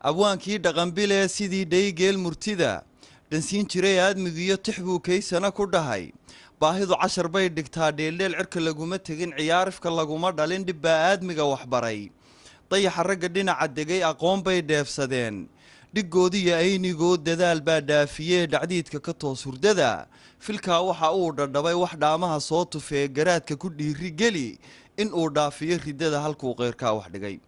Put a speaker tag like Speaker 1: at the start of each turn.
Speaker 1: abwaankii dhaqanbile sidii dhaygeel murtida dhansiin jiray aadmigiyo tix buu kaysana ku dhahay baahidu cashar bay dhigtaa dheeldheel cirka laguma tegin ciyaarifka laguma dhalin dhib baa aadmiga waxbaray dayaxa ragga dhinaca degay aqoon bay dheefsadeen iyo aynigoo dadaal baa dhaafiyee dhacdiidka ka toos hurdada filkaa waxa uu dhadhabay wax dhaamaha soo tufee garaadka ku dhiiri geli in uu dhaafiyo riddada halkuu qeyrkaa wax dhigay